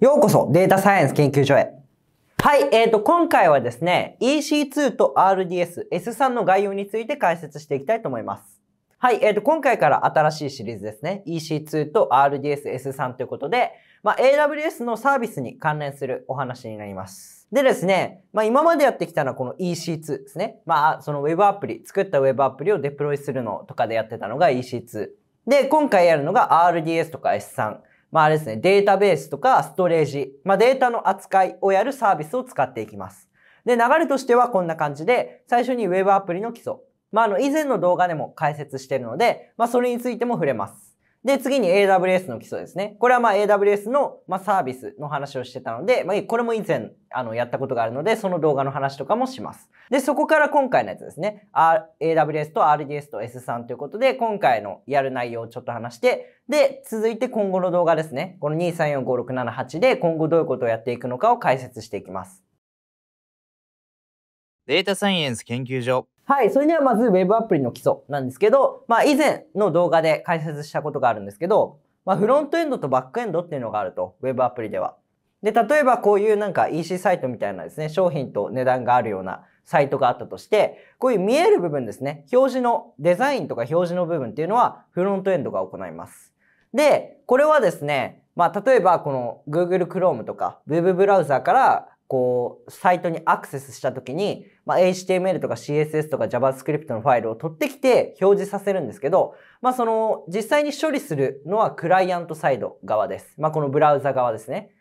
ようこそデータサイエンス研究所へ。はい、えーと、今回はですね、EC2 と RDS、S3 の概要について解説していきたいと思います。はい、えーと、今回から新しいシリーズですね。EC2 と RDS、S3 ということで、まあ、AWS のサービスに関連するお話になります。でですね、まあ、今までやってきたのはこの EC2 ですね。まあ、その Web アプリ、作った Web アプリをデプロイするのとかでやってたのが EC2。で、今回やるのが RDS とか S3。まああれですね、データベースとかストレージ、まあデータの扱いをやるサービスを使っていきます。で、流れとしてはこんな感じで、最初に Web アプリの基礎。まああの以前の動画でも解説してるので、まあそれについても触れます。で、次に AWS の基礎ですね。これはまあ AWS のまサービスの話をしてたので、まあ、これも以前あのやったことがあるので、その動画の話とかもします。で、そこから今回のやつですね。AWS と RDS と S3 ということで、今回のやる内容をちょっと話して、で、続いて今後の動画ですね。この2345678で今後どういうことをやっていくのかを解説していきます。データサイエンス研究所はい。それではまず Web アプリの基礎なんですけど、まあ以前の動画で解説したことがあるんですけど、まあフロントエンドとバックエンドっていうのがあると、Web アプリでは。で、例えばこういうなんか EC サイトみたいなですね、商品と値段があるようなサイトがあったとして、こういう見える部分ですね、表示のデザインとか表示の部分っていうのはフロントエンドが行います。で、これはですね、まあ例えばこの Google Chrome とか Web ブブラウザからこう、サイトにアクセスした時に、まあ、HTML とか CSS とか JavaScript のファイルを取ってきて表示させるんですけど、まあ、その、実際に処理するのはクライアントサイド側です。まあ、このブラウザ側ですね。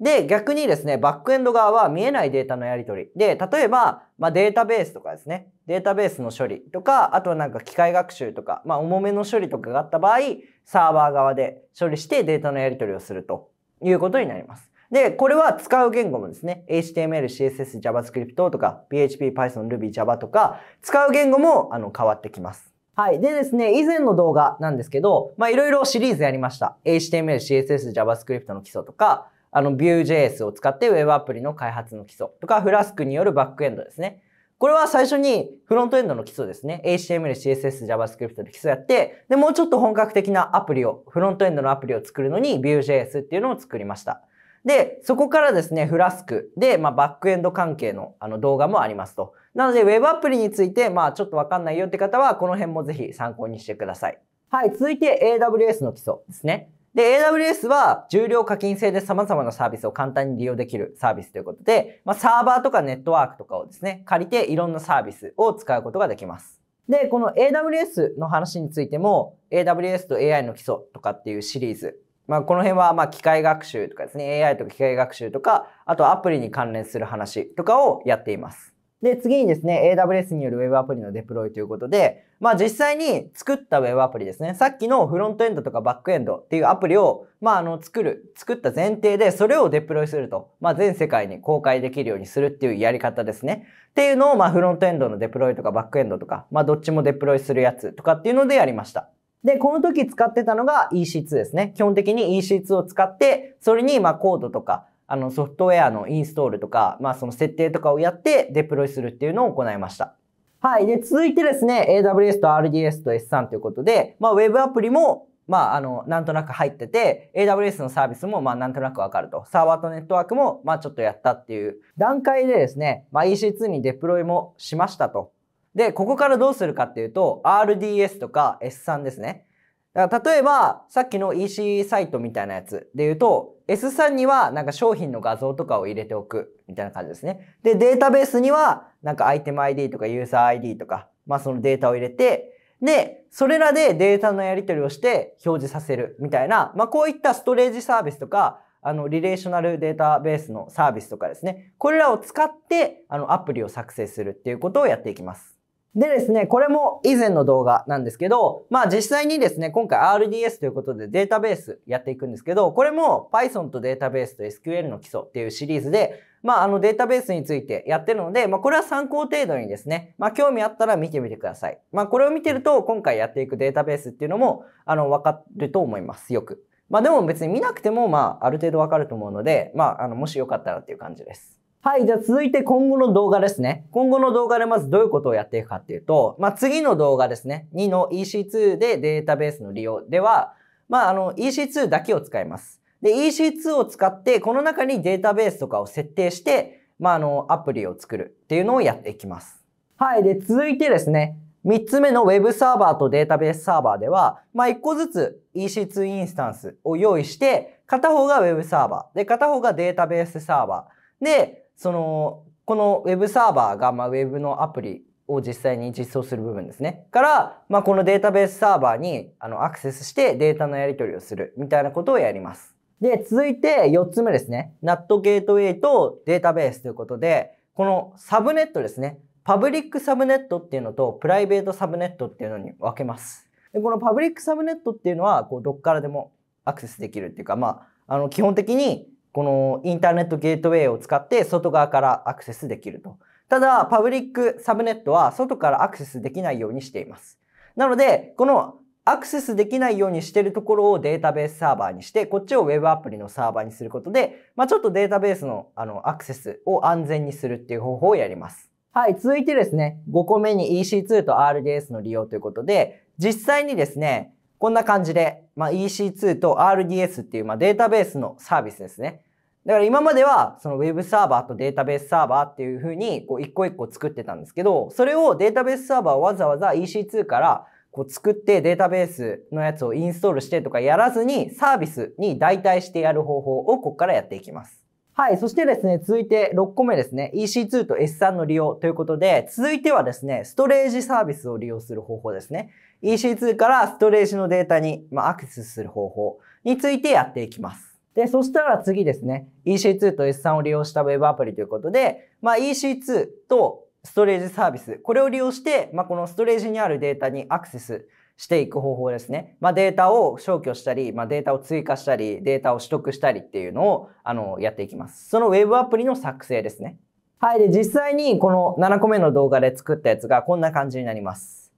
で、逆にですね、バックエンド側は見えないデータのやり取り。で、例えば、まあ、データベースとかですね、データベースの処理とか、あとはなんか機械学習とか、まあ、重めの処理とかがあった場合、サーバー側で処理してデータのやり取りをするということになります。で、これは使う言語もですね、HTML、CSS、JavaScript とか、PHP、Python、Ruby、Java とか、使う言語もあの変わってきます。はい。でですね、以前の動画なんですけど、ま、いろいろシリーズやりました。HTML、CSS、JavaScript の基礎とか、あの、Vue.js を使って Web アプリの開発の基礎とか、フラスクによるバックエンドですね。これは最初にフロントエンドの基礎ですね。HTML、CSS、JavaScript で基礎やって、で、もうちょっと本格的なアプリを、フロントエンドのアプリを作るのに Vue.js っていうのを作りました。で、そこからですね、フラスクで、まあ、バックエンド関係のあの動画もありますと。なので、Web アプリについて、まあ、ちょっとわかんないよって方は、この辺もぜひ参考にしてください。はい、続いて AWS の基礎ですね。で、AWS は重量課金制で様々なサービスを簡単に利用できるサービスということで、まあ、サーバーとかネットワークとかをですね、借りていろんなサービスを使うことができます。で、この AWS の話についても、AWS と AI の基礎とかっていうシリーズまあ、この辺は、ま機械学習とかですね、AI とか機械学習とか、あとアプリに関連する話とかをやっています。で、次にですね、AWS による Web アプリのデプロイということで、まあ実際に作った Web アプリですね。さっきのフロントエンドとかバックエンドっていうアプリを、まああの作る、作った前提でそれをデプロイすると、まあ全世界に公開できるようにするっていうやり方ですね。っていうのを、まあフロントエンドのデプロイとかバックエンドとか、まあどっちもデプロイするやつとかっていうのでやりました。で、この時使ってたのが EC2 ですね。基本的に EC2 を使って、それにまコードとか、あのソフトウェアのインストールとか、まあその設定とかをやってデプロイするっていうのを行いました。はい。で、続いてですね、AWS と RDS と S3 ということで、まあ Web アプリもまあ、あの、なんとなく入ってて、AWS のサービスも、まあ、なんとなくわかると。サーバーとネットワークも、まあ、ちょっとやったっていう段階でですね、まあ、EC2 にデプロイもしましたと。で、ここからどうするかっていうと、RDS とか S3 ですね。だから例えば、さっきの EC サイトみたいなやつで言うと、S3 にはなんか商品の画像とかを入れておくみたいな感じですね。で、データベースにはなんかアイテム ID とかユーザー ID とか、まあそのデータを入れて、で、それらでデータのやり取りをして表示させるみたいな、まあこういったストレージサービスとか、あの、リレーショナルデータベースのサービスとかですね、これらを使って、あの、アプリを作成するっていうことをやっていきます。でですね、これも以前の動画なんですけど、まあ実際にですね、今回 RDS ということでデータベースやっていくんですけど、これも Python とデータベースと SQL の基礎っていうシリーズで、まああのデータベースについてやってるので、まあこれは参考程度にですね、まあ興味あったら見てみてください。まあこれを見てると今回やっていくデータベースっていうのも、あの、わかると思います、よく。まあでも別に見なくても、まあある程度わかると思うので、まああの、もしよかったらっていう感じです。はい、じゃあ続いて今後の動画ですね。今後の動画でまずどういうことをやっていくかっていうと、まあ、次の動画ですね。2の EC2 でデータベースの利用では、まあ、あの EC2 だけを使います。で、EC2 を使って、この中にデータベースとかを設定して、まあ、あの、アプリを作るっていうのをやっていきます。はい。で、続いてですね、3つ目の Web サーバーとデータベースサーバーでは、まあ、1個ずつ EC2 インスタンスを用意して、片方が Web サーバー、で、片方がデータベースサーバー。で、その、この Web サーバーが、ま Web のアプリを実際に実装する部分ですね。から、まあ、このデータベースサーバーにあのアクセスしてデータのやり取りをするみたいなことをやります。で、続いて4つ目ですね。NAT ゲートウェイとデータベースということで、このサブネットですね。パブリックサブネットっていうのとプライベートサブネットっていうのに分けます。でこのパブリックサブネットっていうのはこうどっからでもアクセスできるっていうか、まあ、あの基本的にこのインターネットゲートウェイを使って外側からアクセスできると。ただ、パブリックサブネットは外からアクセスできないようにしています。なので、このアクセスできないようにしてるところをデータベースサーバーにして、こっちを Web アプリのサーバーにすることで、まあ、ちょっとデータベースのあのアクセスを安全にするっていう方法をやります。はい、続いてですね、5個目に EC2 と RDS の利用ということで、実際にですね、こんな感じで、まあ、EC2 と RDS っていう、まあ、データベースのサービスですね。だから今まではその Web サーバーとデータベースサーバーっていうふうにこう一個一個作ってたんですけど、それをデータベースサーバーをわざわざ EC2 からこう作ってデータベースのやつをインストールしてとかやらずにサービスに代替してやる方法をここからやっていきます。はい。そしてですね、続いて6個目ですね。EC2 と S3 の利用ということで、続いてはですね、ストレージサービスを利用する方法ですね。EC2 からストレージのデータに、まアクセスする方法についてやっていきます。で、そしたら次ですね、EC2 と S3 を利用した Web アプリということで、まあ、EC2 とストレージサービス、これを利用して、まあ、このストレージにあるデータにアクセスしていく方法ですね。まあ、データを消去したり、まあ、データを追加したり、データを取得したりっていうのを、あの、やっていきます。その Web アプリの作成ですね。はい。で、実際にこの7個目の動画で作ったやつがこんな感じになります。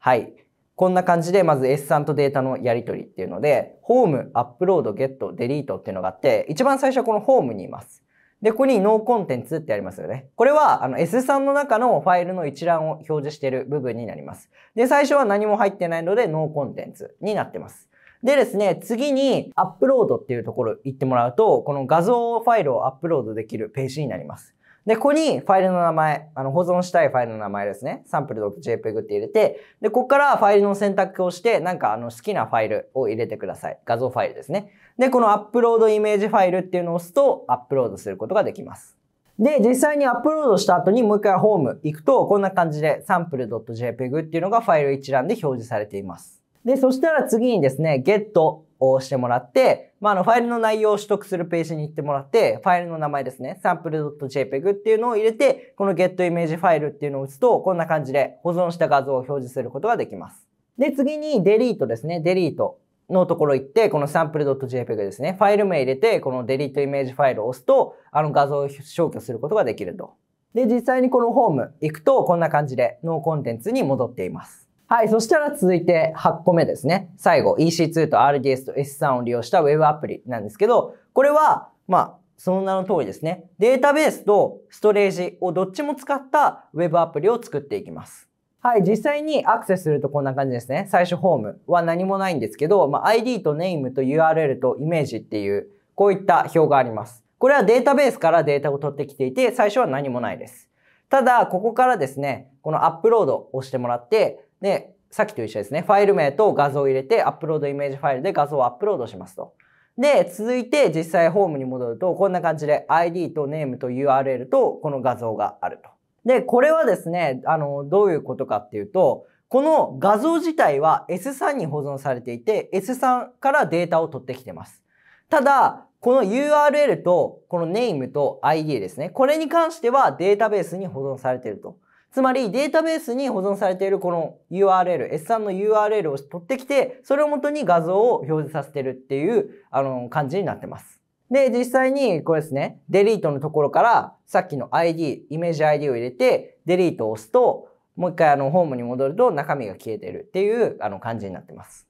はい。こんな感じで、まず S さんとデータのやり取りっていうので、ホーム、アップロード、ゲット、デリートっていうのがあって、一番最初はこのホームにいます。で、ここにノーコンテンツってありますよね。これは、あの、S さんの中のファイルの一覧を表示している部分になります。で、最初は何も入ってないので、ノーコンテンツになってます。でですね、次にアップロードっていうところ行ってもらうと、この画像ファイルをアップロードできるページになります。で、ここにファイルの名前、あの、保存したいファイルの名前ですね。sample.jpg って入れて、で、ここからファイルの選択をして、なんかあの、好きなファイルを入れてください。画像ファイルですね。で、このアップロードイメージファイルっていうのを押すと、アップロードすることができます。で、実際にアップロードした後にもう一回ホーム行くと、こんな感じで sample.jpg っていうのがファイル一覧で表示されています。で、そしたら次にですね、get を押してもらって、まあ、あの、ファイルの内容を取得するページに行ってもらって、ファイルの名前ですね、sample.jpg っていうのを入れて、この getimage ファイルっていうのを打つと、こんな感じで保存した画像を表示することができます。で、次に delete ですね、delete のところ行って、この sample.jpg ですね、ファイル名入れて、この delete image ファイルを押すと、あの画像を消去することができると。で、実際にこのホーム行くと、こんな感じでノーコンテンツに戻っています。はい。そしたら続いて8個目ですね。最後、EC2 と RDS と S3 を利用した Web アプリなんですけど、これは、まあ、その名の通りですね。データベースとストレージをどっちも使った Web アプリを作っていきます。はい。実際にアクセスするとこんな感じですね。最初、ホームは何もないんですけど、まあ、ID とネームと URL とイメージっていう、こういった表があります。これはデータベースからデータを取ってきていて、最初は何もないです。ただ、ここからですね、このアップロードをしてもらって、で、さっきと一緒ですね。ファイル名と画像を入れて、アップロードイメージファイルで画像をアップロードしますと。で、続いて実際ホームに戻ると、こんな感じで ID とネームと URL とこの画像があると。で、これはですね、あの、どういうことかっていうと、この画像自体は S3 に保存されていて、S3 からデータを取ってきてます。ただ、この URL と、このネームと ID ですね。これに関してはデータベースに保存されていると。つまりデータベースに保存されているこの URL、S3 の URL を取ってきて、それをもとに画像を表示させてるっていう、あの、感じになってます。で、実際にこれですね、デリートのところからさっきの ID、イメージ ID を入れて、デリートを押すと、もう一回あのホームに戻ると中身が消えてるっていうあの感じになってます。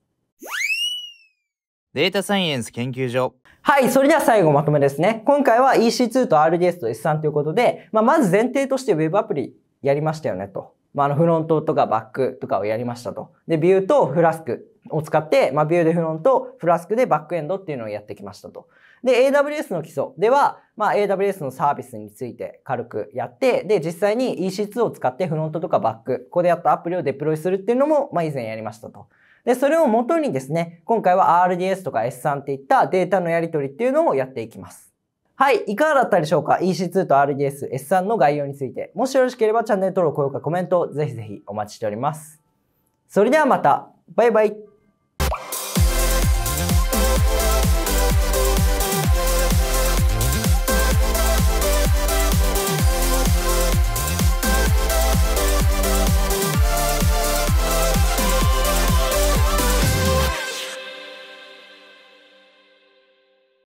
データサイエンス研究所。はい、それでは最後まとめですね。今回は EC2 と RDS と S3 ということで、まあ、まず前提として Web アプリやりましたよねと。まあ、あのフロントとかバックとかをやりましたと。で、ビューとフラスクを使って、まあ、ビューでフロント、フラスクでバックエンドっていうのをやってきましたと。で、AWS の基礎では、まあ、AWS のサービスについて軽くやって、で、実際に EC2 を使ってフロントとかバック、ここでやったアプリをデプロイするっていうのも、まあ、以前やりましたと。で、それを元にですね、今回は RDS とか S3 っていったデータのやり取りっていうのをやっていきます。はい、いかがだったでしょうか ?EC2 と RDS、S3 の概要について。もしよろしければチャンネル登録、高評価、コメント、ぜひぜひお待ちしております。それではまた。バイバイ。